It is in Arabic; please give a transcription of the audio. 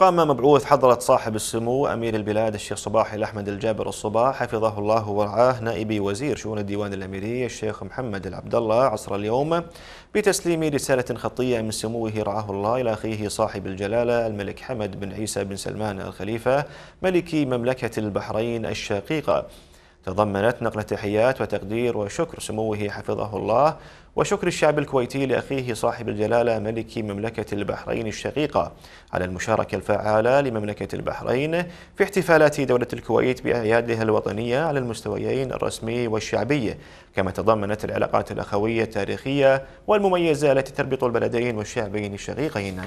قام مبعوث حضرة صاحب السمو أمير البلاد الشيخ صباحي الأحمد الجابر الصباح حفظه الله ورعاه نائب وزير شؤون الديوان الأميري الشيخ محمد العبد الله عصر اليوم بتسليم رسالة خطية من سموه رعاه الله إلى أخيه صاحب الجلالة الملك حمد بن عيسى بن سلمان الخليفة ملك مملكة البحرين الشقيقة تضمنت نقل تحيات وتقدير وشكر سموه حفظه الله وشكر الشعب الكويتي لأخيه صاحب الجلالة ملك مملكة البحرين الشقيقة على المشاركة الفعالة لمملكة البحرين في احتفالات دولة الكويت بأعيادها الوطنية على المستويين الرسمي والشعبي كما تضمنت العلاقات الأخوية التاريخية والمميزة التي تربط البلدين والشعبين الشقيقين